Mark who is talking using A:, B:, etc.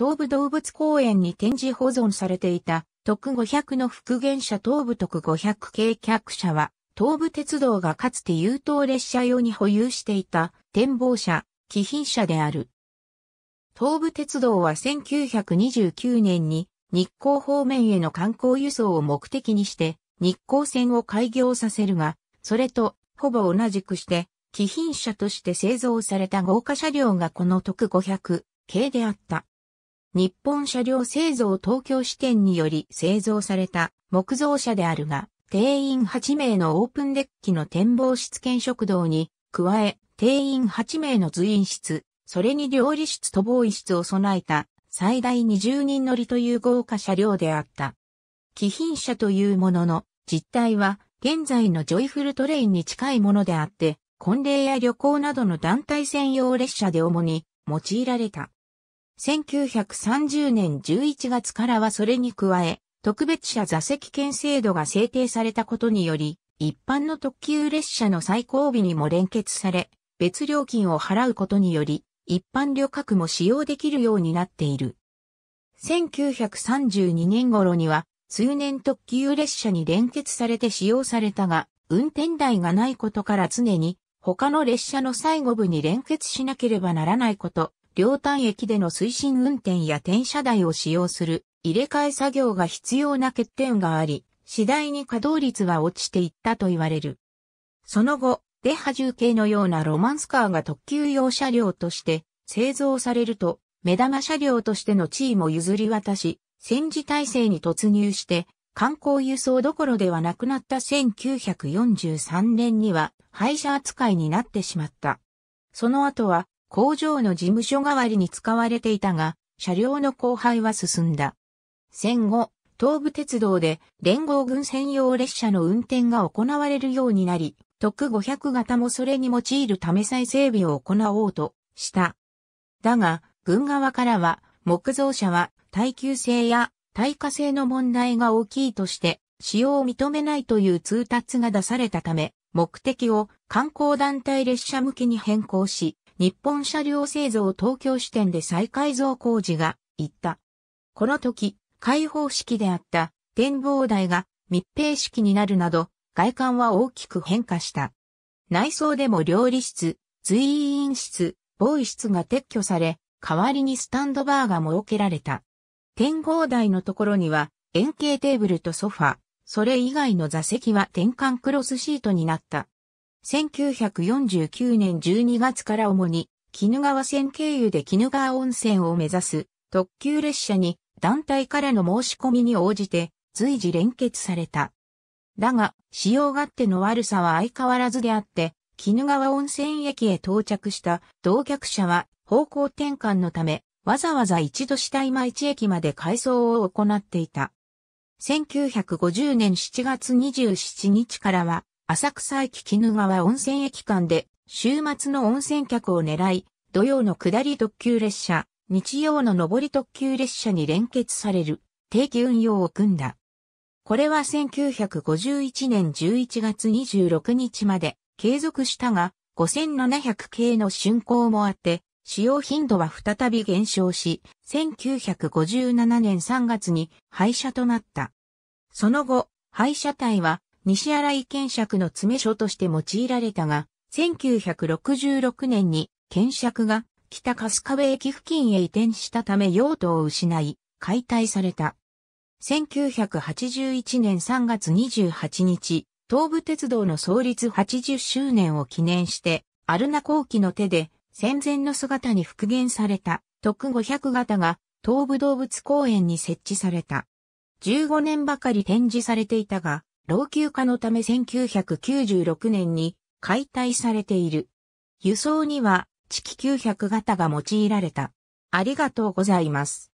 A: 東武動物公園に展示保存されていた特500の復元車東武特500系客車は、東武鉄道がかつて優等列車用に保有していた展望車、貴賓車である。東武鉄道は1929年に日光方面への観光輸送を目的にして日光線を開業させるが、それとほぼ同じくして貴賓車として製造された豪華車両がこの特500系であった。日本車両製造東京支店により製造された木造車であるが、定員8名のオープンデッキの展望室兼食堂に、加え、定員8名の随員室、それに料理室と防衛室を備えた最大20人乗りという豪華車両であった。貴賓車というものの実態は現在のジョイフルトレインに近いものであって、婚礼や旅行などの団体専用列車で主に用いられた。1930年11月からはそれに加え、特別車座席券制度が制定されたことにより、一般の特急列車の最後尾にも連結され、別料金を払うことにより、一般旅客も使用できるようになっている。1932年頃には、通年特急列車に連結されて使用されたが、運転台がないことから常に、他の列車の最後部に連結しなければならないこと、両端駅での推進運転や転車台を使用する入れ替え作業が必要な欠点があり、次第に稼働率は落ちていったと言われる。その後、デハ重系のようなロマンスカーが特急用車両として製造されると、目玉車両としての地位も譲り渡し、戦時体制に突入して、観光輸送どころではなくなった1943年には廃車扱いになってしまった。その後は工場の事務所代わりに使われていたが、車両の荒廃は進んだ。戦後、東武鉄道で連合軍専用列車の運転が行われるようになり、特500型もそれに用いるため再整備を行おうとした。だが、軍側からは木造車は耐久性や耐火性の問題が大きいとして使用を認めないという通達が出されたため、目的を観光団体列車向けに変更し、日本車両製造東京支店で再改造工事が行った。この時、開放式であった展望台が密閉式になるなど、外観は大きく変化した。内装でも料理室、随飲室、防衛室が撤去され、代わりにスタンドバーが設けられた。展望台のところには、円形テーブルとソファ、それ以外の座席は転換クロスシートになった。1949年12月から主に、鬼怒川線経由で鬼怒川温泉を目指す特急列車に団体からの申し込みに応じて随時連結された。だが、使用勝手の悪さは相変わらずであって、鬼怒川温泉駅へ到着した同客者は方向転換のため、わざわざ一度下今市駅まで改装を行っていた。1950年7月27日からは、浅草駅鬼怒川温泉駅間で、週末の温泉客を狙い、土曜の下り特急列車、日曜の上り特急列車に連結される、定期運用を組んだ。これは1951年11月26日まで継続したが、5700系の竣工もあって、使用頻度は再び減少し、1957年3月に廃車となった。その後、廃車体は西新井検釈の詰め所として用いられたが、1966年に検釈が北春日部駅付近へ移転したため用途を失い、解体された。1981年3月28日、東武鉄道の創立80周年を記念して、アルナ後期の手で戦前の姿に復元された特500型が東武動物公園に設置された。15年ばかり展示されていたが、老朽化のため1996年に解体されている。輸送には、地球900型が用いられた。ありがとうございます。